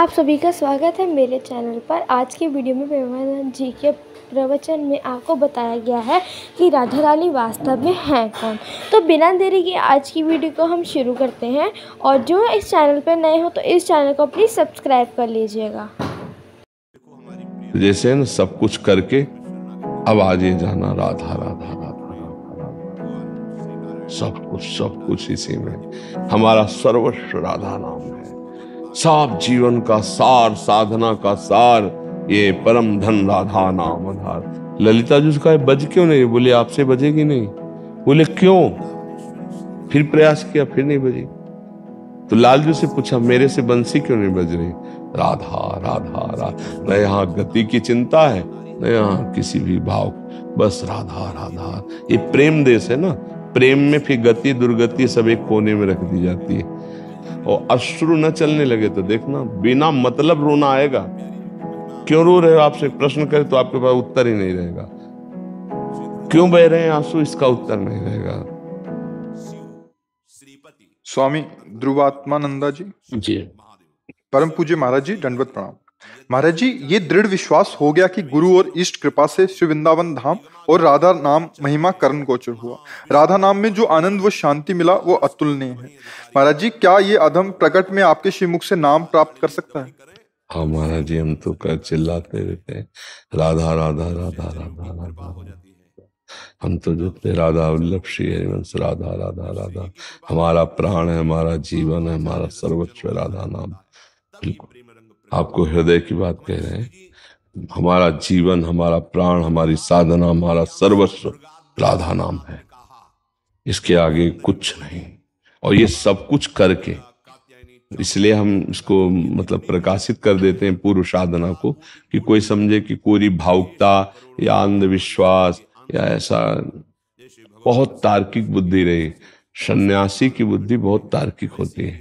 आप सभी का स्वागत है मेरे चैनल पर आज के वीडियो में प्रेमानंद जी के प्रवचन में आपको बताया गया है कि राधा रानी वास्तव में हैं कौन तो बिना देरी के आज की वीडियो को हम शुरू करते हैं और जो इस चैनल पर नए हो तो इस चैनल को प्लीज़ सब्सक्राइब कर लीजिएगा जैसे न सब कुछ करके अब ये जाना राधा राधा राधा सब कुछ सब कुछ इसी में हमारा सर्वस्व राधा नाम है सब जीवन का सार साधना का सार ये परम धन राधा नाम आधार ललिता जी उसका बज क्यों नहीं बोले आपसे बजेगी नहीं बोले क्यों फिर प्रयास किया फिर नहीं बजी तो लालजू से पूछा मेरे से बंसी क्यों नहीं बज रही राधा राधा राधा न यहाँ गति की चिंता है न यहाँ किसी भी भाव बस राधा राधा ये प्रेम देश है ना प्रेम में फिर गति दुर्गति सब एक कोने में रख दी जाती है और अश्रु न चलने लगे तो देखना बिना मतलब रोना आएगा क्यों रो रहे हो आपसे प्रश्न करे तो आपके पास उत्तर ही नहीं रहेगा क्यों बह रहे हैं आंसू इसका उत्तर नहीं रहेगा स्वामी ध्रुवात्मानंदा जी जी परम पूज्य महाराज जी दंडवत प्रणाम महाराज जी ये दृढ़ विश्वास हो गया कि गुरु और इष्ट कृपा से श्री वृंदावन धाम और राधा नाम महिमा करण गोचर हुआ राधा नाम में जो आनंद व शांति मिला वो अतुलनीय है महाराज जी क्या ये अधम प्रकट में आपके श्रीमुख से नाम प्राप्त कर सकता है हाँ महाराज जी हम तो कह चिल्लाते रहते हैं राधा राधा राधा राधा राधा हम तो जो राधा उल्लभ श्री हरिवंश राधा राधा राधा हमारा प्राण है हमारा जीवन है हमारा सर्वोच्च राधा नाम बिल्कुल आपको हृदय की बात कह रहे हैं हमारा जीवन हमारा प्राण हमारी साधना हमारा सर्वस्व राधा नाम है इसके आगे कुछ नहीं और ये सब कुछ करके इसलिए हम इसको मतलब प्रकाशित कर देते हैं पूर्व साधना को कि कोई समझे कि कोई भावुकता या अंधविश्वास या ऐसा बहुत तार्किक बुद्धि रही सन्यासी की बुद्धि बहुत तार्किक होती है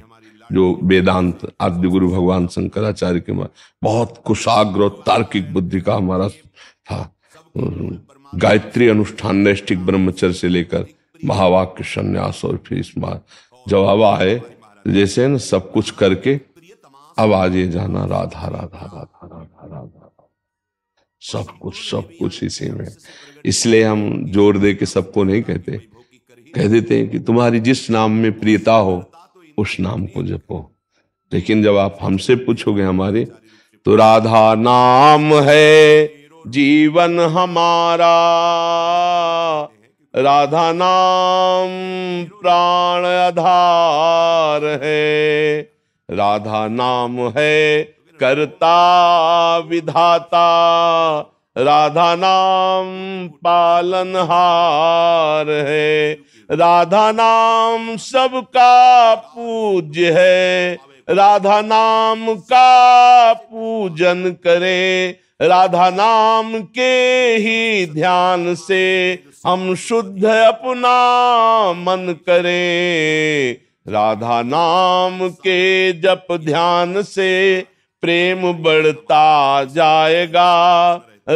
जो वेदांत आदि गुरु भगवान शंकराचार्य के बहुत कुशाग्र और तार्किक बुद्धि का हमारा था गायत्री अनुष्ठान नैष्ठिक ब्रह्मचर्य से लेकर महावाक्य संन्यास और फिर इस बार जब अब आए जैसे न सब कुछ करके अब आज ये जाना राधा राधा राधा राधा राधा सब कुछ सब कुछ इसी में इसलिए हम जोर दे के सबको नहीं कहते कह देते हैं कि तुम्हारी जिस नाम में प्रियता हो उस नाम को जपो लेकिन जब आप हमसे पूछोगे हमारे तो राधा नाम है जीवन हमारा राधा नाम प्राण आधार है राधा नाम है करता विधाता राधा नाम हार है राधा नाम सबका पूज्य है राधा नाम का पूजन करे राधा नाम के ही ध्यान से हम शुद्ध अपना मन करें राधा नाम के जप ध्यान से प्रेम बढ़ता जाएगा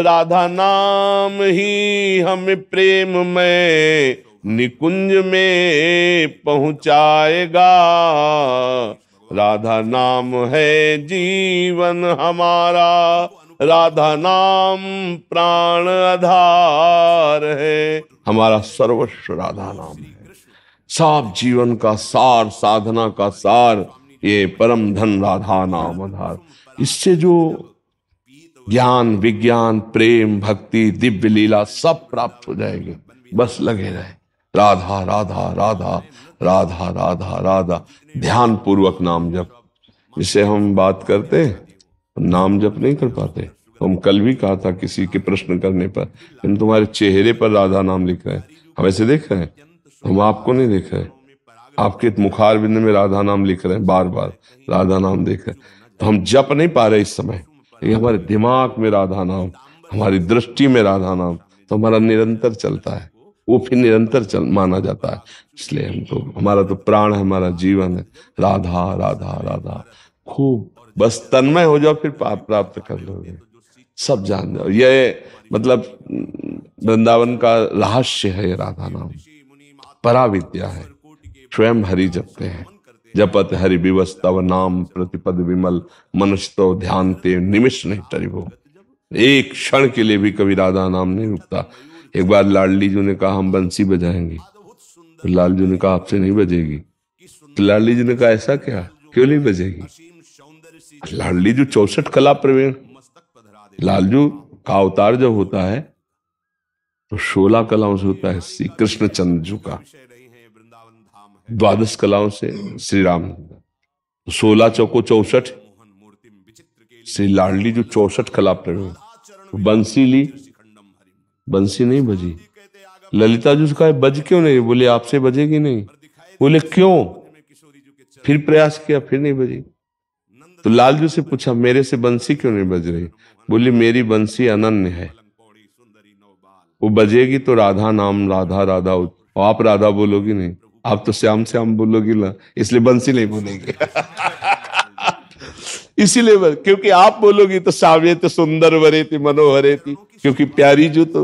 राधा नाम ही हमें प्रेम में निकुंज में पहुंचाएगा राधा नाम है जीवन हमारा राधा नाम प्राण आधार है हमारा सर्वस्व राधा नाम है सब जीवन का सार साधना का सार ये परम धन राधा नाम आधार इससे जो ज्ञान विज्ञान प्रेम भक्ति दिव्य लीला सब प्राप्त हो जाएंगे बस लगे रहे राधा राधा राधा राधा राधा राधा ध्यान पूर्वक नाम जप जिसे हम बात करते नाम जप नहीं कर पाते हम कल भी कहा था किसी के प्रश्न करने पर हम तुम्हारे चेहरे पर राधा नाम लिख रहे हैं हम ऐसे देख रहे हैं हम आपको नहीं देख रहे आपके मुखार बिंद में राधा नाम लिख रहे हैं बार बार राधा नाम देख रहे हैं तो हम जप नहीं पा रहे इस समय लेकिन हमारे दिमाग में राधा नाम हमारी दृष्टि में राधा नाम तो हमारा निरंतर चलता है वो फिर निरंतर चल माना जाता है इसलिए हमको तो, हमारा तो प्राण है हमारा जीवन है राधा राधा राधा खूब बस तन्मय हो जाओ फिर पाप प्राप्त कर लोगे सब जान जाओ ये मतलब वृंदावन का रहस्य है ये राधा नाम परा विद्या है स्वयं हरि जपते हैं जपत हरि विवस्तव नाम प्रतिपद विमल मनुष्य तो ध्यान ते निमिष नहीं टरिभो एक क्षण के लिए भी कभी राधा नाम नहीं रुकता एक बार लाडली जी ने कहा हम बंसी बजाएंगे तो लाल जी ने कहा आपसे नहीं बजेगी तो लाडली जी ने कहा ऐसा क्या क्यों नहीं बजेगी लाडली जी चौसठ कला प्रवीण लालजू का अवतार जब होता है तो सोलह कलाओं से होता है श्री कृष्णचंद्र जी का द्वादश कलाओं से श्री राम तो सोलह चौको चौसठ श्री लाडली जो चौसठ कला प्रयोग बंसी ली बंसी नहीं बजी ललिता जी उसका बज क्यों नहीं बोले आपसे बजेगी नहीं बोले क्यों फिर प्रयास किया फिर नहीं बजी तो लाल जी से पूछा मेरे से बंसी क्यों नहीं बज रही बोली मेरी बंसी अनन्य है वो बजेगी तो राधा नाम राधा राधा आप राधा बोलोगी नहीं आप तो श्याम श्याम बोलोगी ना इसलिए बंसी नहीं बोलेंगे इसीलिए क्योंकि आप बोलोगी तो श्यामे तो सुंदर वरे थी मनोहरे थी क्योंकि प्यारी जो तो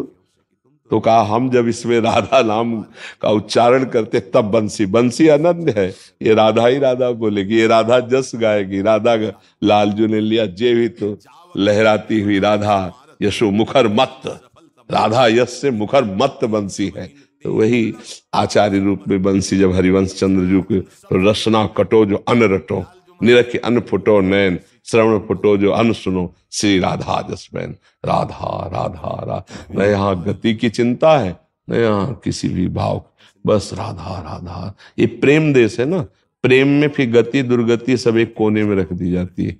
तो कहा हम जब इसमें राधा नाम का उच्चारण करते तब बंसी बंसी अनंत है ये राधा ही राधा बोलेगी ये राधा जस गाएगी राधा गा, जू ने लिया जे भी तो लहराती हुई राधा यशो मुखर मत राधा यश से मुखर मत बंसी है तो वही आचार्य रूप में बंसी जब हरिवंश चंद्र जी को तो रसना कटो जो अन रटो निरख अन फुटो नैन श्रवण फुटो जो अन सुनो श्री राधा जसमैन राधा राधा राधा न यहाँ गति की चिंता है न यहाँ किसी भी भाव बस राधा राधा ये प्रेम देश है ना प्रेम में फिर गति दुर्गति सब एक कोने में रख दी जाती है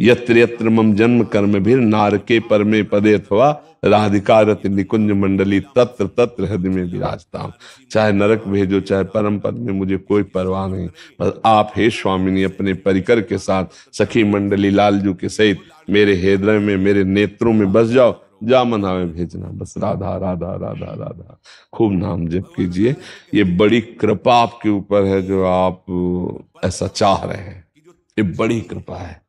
यत्र यत्र मम जन्म कर्म भी नारके परमे पदे अथवा राधिका निकुंज मंडली तत्र तत्र हृदय में विराजता हूँ चाहे नरक भेजो चाहे परम पद में मुझे कोई परवाह नहीं बस आप हे स्वामिनी अपने परिकर के साथ सखी मंडली लालजू के सहित मेरे हृदय में मेरे नेत्रों में बस जाओ जा मना में भेजना बस राधा राधा राधा राधा खूब नाम जप कीजिए ये बड़ी कृपा आपके ऊपर है जो आप ऐसा चाह रहे हैं ये बड़ी कृपा है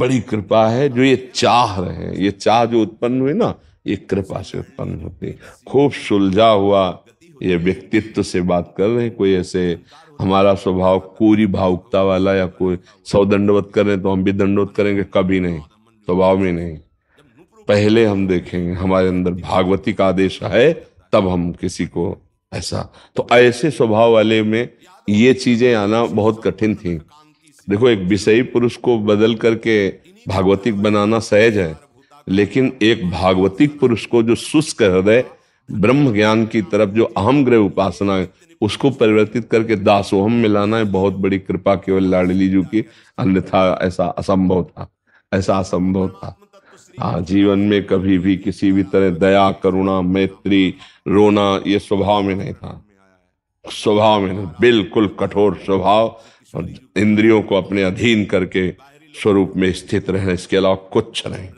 बड़ी कृपा है जो ये चाह रहे हैं ये चाह जो उत्पन्न हुई ना ये कृपा से उत्पन्न होती है खूब सुलझा हुआ ये व्यक्तित्व से बात कर रहे हैं कोई ऐसे हमारा स्वभाव कोरी भावुकता वाला या कोई सौ दंडवत करें तो हम भी दंडवत करेंगे कभी नहीं स्वभाव में नहीं पहले हम देखेंगे हमारे अंदर भागवती का आदेश है तब हम किसी को ऐसा तो ऐसे स्वभाव वाले में ये चीजें आना बहुत कठिन थी देखो एक विषयी पुरुष को बदल करके भागवतिक बनाना सहज है लेकिन एक भागवतिक पुरुष को जो शुष्क हृदय ब्रह्म ज्ञान की तरफ जो अहम ग्रह उपासना है उसको परिवर्तित करके दासोहम में लाना है बहुत बड़ी कृपा केवल लाडली जी की अन्यथा ऐसा असंभव था ऐसा असंभव था आ, जीवन में कभी भी किसी भी तरह दया करुणा मैत्री रोना ये स्वभाव में नहीं था स्वभाव में नहीं बिल्कुल कठोर स्वभाव और इंद्रियों को अपने अधीन करके स्वरूप में स्थित रहना इसके अलावा कुछ नहीं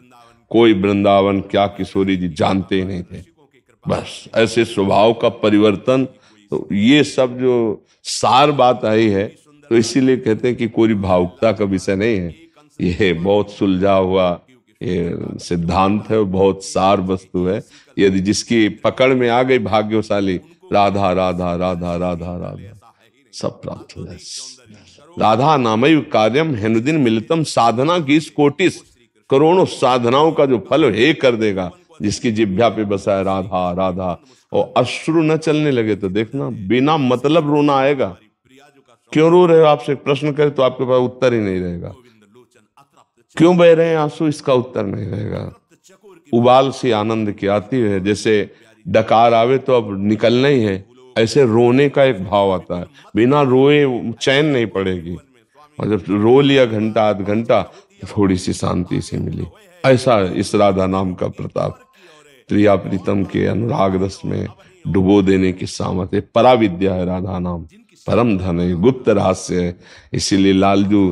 कोई वृंदावन क्या किशोरी जी जानते ही नहीं थे बस ऐसे स्वभाव का परिवर्तन तो ये सब जो सार बात आई है तो इसीलिए कहते हैं कि कोई भावुकता का विषय नहीं है यह बहुत सुलझा हुआ ये सिद्धांत है बहुत सार वस्तु है यदि जिसकी पकड़ में आ गई भाग्यशाली राधा राधा राधा राधा राधा सब प्राप्त हो जाए राधा नामय कार्यम हेनुदिन मिलितम साधना की इस कोटिस करोड़ों साधनाओं का जो फल हे कर देगा जिसकी जिभ्या पे बसा है राधा राधा और अश्रु न चलने लगे तो देखना बिना मतलब रोना आएगा क्यों रो रहे हो आपसे प्रश्न करे तो आपके पास उत्तर ही नहीं रहेगा क्यों बह रहे हैं आंसू इसका उत्तर नहीं रहेगा उबाल सी आनंद की आती है जैसे डकार आवे तो अब निकलना ही है ऐसे रोने का एक भाव आता है बिना रोए चैन नहीं पड़ेगी और जब रो लिया घंटा आध घंटा तो थोड़ी सी शांति से मिली ऐसा इस राधा नाम का प्रताप प्रिया प्रीतम के अनुराग रस में डुबो देने की सामर्थ है पराविद्या है राधा नाम परम धन है गुप्त रहस्य है इसीलिए लालजू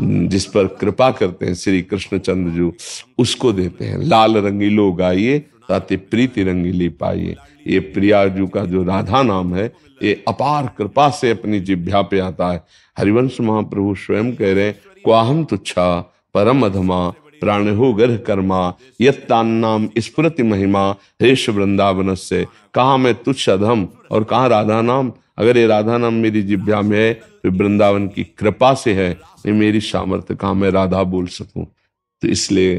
हम्म, जिस पर कृपा करते हैं श्री कृष्णचंद्र जी उसको देते हैं लाल रंगीलो गाइए ताते प्रीति रंगीली पाइए ये प्रियाजू का जो राधा नाम है ये अपार कृपा से अपनी जिभ्या पे आता है हरिवंश महाप्रभु स्वयं कह रहे हैं क्वाहम तुच्छा परम अधमा हो गर्भ कर्मा यम स्मृति महिमा हेश वृंदावन से कहा मैं तुच्छ अधम और कहा राधा नाम अगर ये राधा नाम मेरी जिभ्या में है तो वृंदावन की कृपा से है ये मेरी सामर्थ्य कहाँ मैं राधा बोल सकूं तो इसलिए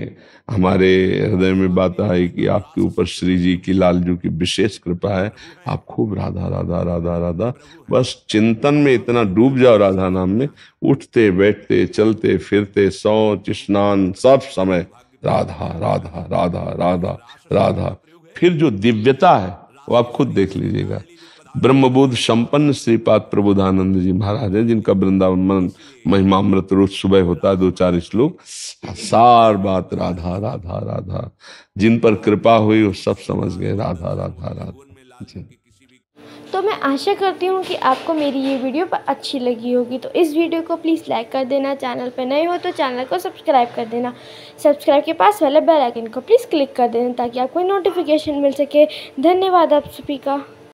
हमारे हृदय में बात आई कि आपके ऊपर श्री जी की लालजू की विशेष कृपा है आप खूब राधा राधा राधा राधा बस चिंतन में इतना डूब जाओ राधा नाम में उठते बैठते चलते फिरते शौच स्नान सब समय राधा राधा राधा राधा राधा फिर जो दिव्यता है वो आप खुद देख लीजिएगा ब्रह्मबोध संपन्न श्रीपाद प्रबोधानंद जी महाराज है जिनका वृंदावन मन महिमामृत रोज सुबह होता है दो चार श्लोक सार बात राधा राधा राधा जिन पर कृपा हुई वो सब समझ गए राधा राधा राधा तो मैं आशा करती हूँ कि आपको मेरी ये वीडियो पर अच्छी लगी होगी तो इस वीडियो को प्लीज़ लाइक कर देना चैनल पर नए हो तो चैनल को सब्सक्राइब कर देना सब्सक्राइब के पास वाले बेल आइकन को प्लीज़ क्लिक कर देना ताकि आपको नोटिफिकेशन मिल सके धन्यवाद आप सभी का